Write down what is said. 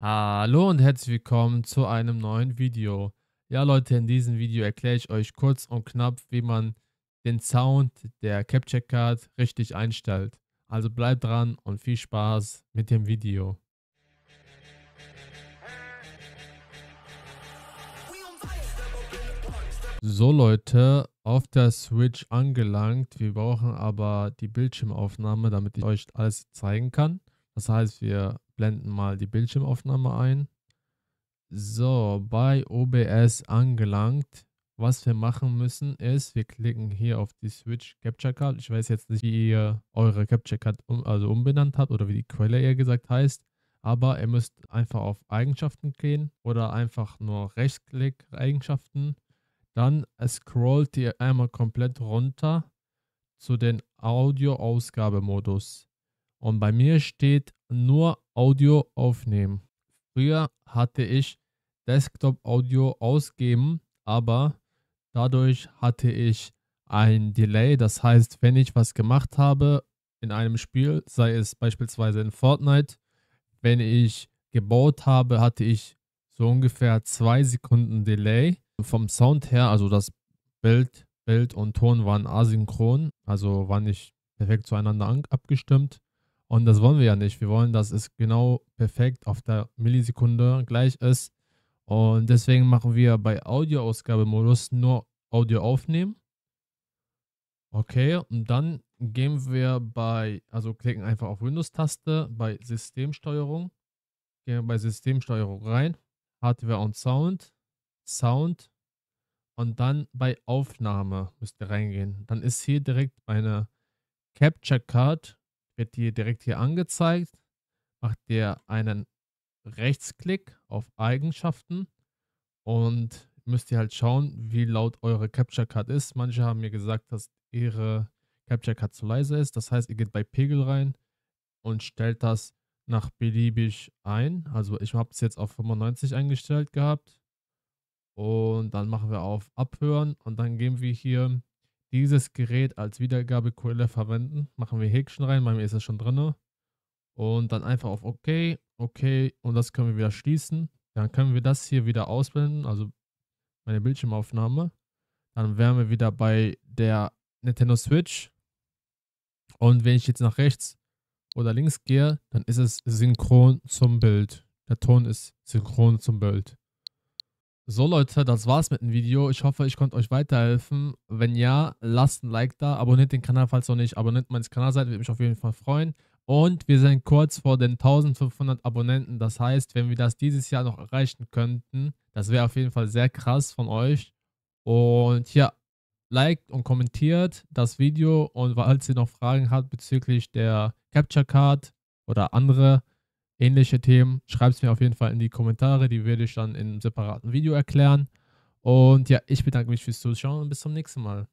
Hallo und herzlich willkommen zu einem neuen Video. Ja Leute, in diesem Video erkläre ich euch kurz und knapp, wie man den Sound der Capture Card richtig einstellt. Also bleibt dran und viel Spaß mit dem Video. So Leute, auf der Switch angelangt. Wir brauchen aber die Bildschirmaufnahme, damit ich euch alles zeigen kann. Das heißt, wir blenden mal die Bildschirmaufnahme ein. So, bei OBS angelangt. Was wir machen müssen ist, wir klicken hier auf die Switch Capture Card. Ich weiß jetzt nicht, wie ihr eure Capture Card um, also umbenannt habt oder wie die Quelle eher gesagt heißt. Aber ihr müsst einfach auf Eigenschaften gehen oder einfach nur Rechtsklick Eigenschaften. Dann scrollt ihr einmal komplett runter zu den Audio-Ausgabemodus. Und bei mir steht nur Audio aufnehmen. Früher hatte ich Desktop-Audio ausgeben, aber dadurch hatte ich ein Delay. Das heißt, wenn ich was gemacht habe in einem Spiel, sei es beispielsweise in Fortnite, wenn ich gebaut habe, hatte ich so ungefähr zwei Sekunden Delay. Vom Sound her, also das Bild, Bild und Ton waren asynchron, also waren nicht perfekt zueinander abgestimmt. Und das wollen wir ja nicht. Wir wollen, dass es genau perfekt auf der Millisekunde gleich ist. Und deswegen machen wir bei Audioausgabemodus nur Audio aufnehmen. Okay, und dann gehen wir bei, also klicken einfach auf Windows-Taste bei Systemsteuerung. Gehen wir bei Systemsteuerung rein, Hardware und Sound, Sound und dann bei Aufnahme müsst ihr reingehen. Dann ist hier direkt meine Capture Card wird dir direkt hier angezeigt. Macht dir einen Rechtsklick auf Eigenschaften und müsst ihr halt schauen, wie laut eure Capture Card ist. Manche haben mir gesagt, dass ihre Capture Card zu leise ist. Das heißt, ihr geht bei Pegel rein und stellt das nach beliebig ein. Also ich habe es jetzt auf 95 eingestellt gehabt. Und dann machen wir auf Abhören und dann gehen wir hier dieses Gerät als Wiedergabequelle verwenden. Machen wir Häkchen rein, bei mir ist es schon drin. Und dann einfach auf OK, OK und das können wir wieder schließen. Dann können wir das hier wieder ausblenden, also meine Bildschirmaufnahme. Dann wären wir wieder bei der Nintendo Switch. Und wenn ich jetzt nach rechts oder links gehe, dann ist es synchron zum Bild. Der Ton ist synchron zum Bild. So Leute, das war's mit dem Video. Ich hoffe, ich konnte euch weiterhelfen. Wenn ja, lasst ein Like da, abonniert den Kanal, falls noch nicht. Abonniert meine Kanalseite, würde mich auf jeden Fall freuen. Und wir sind kurz vor den 1500 Abonnenten. Das heißt, wenn wir das dieses Jahr noch erreichen könnten, das wäre auf jeden Fall sehr krass von euch. Und ja, liked und kommentiert das Video. Und falls ihr noch Fragen habt bezüglich der Capture Card oder andere ähnliche Themen, schreibt es mir auf jeden Fall in die Kommentare. Die werde ich dann in einem separaten Video erklären. Und ja, ich bedanke mich fürs Zuschauen und bis zum nächsten Mal.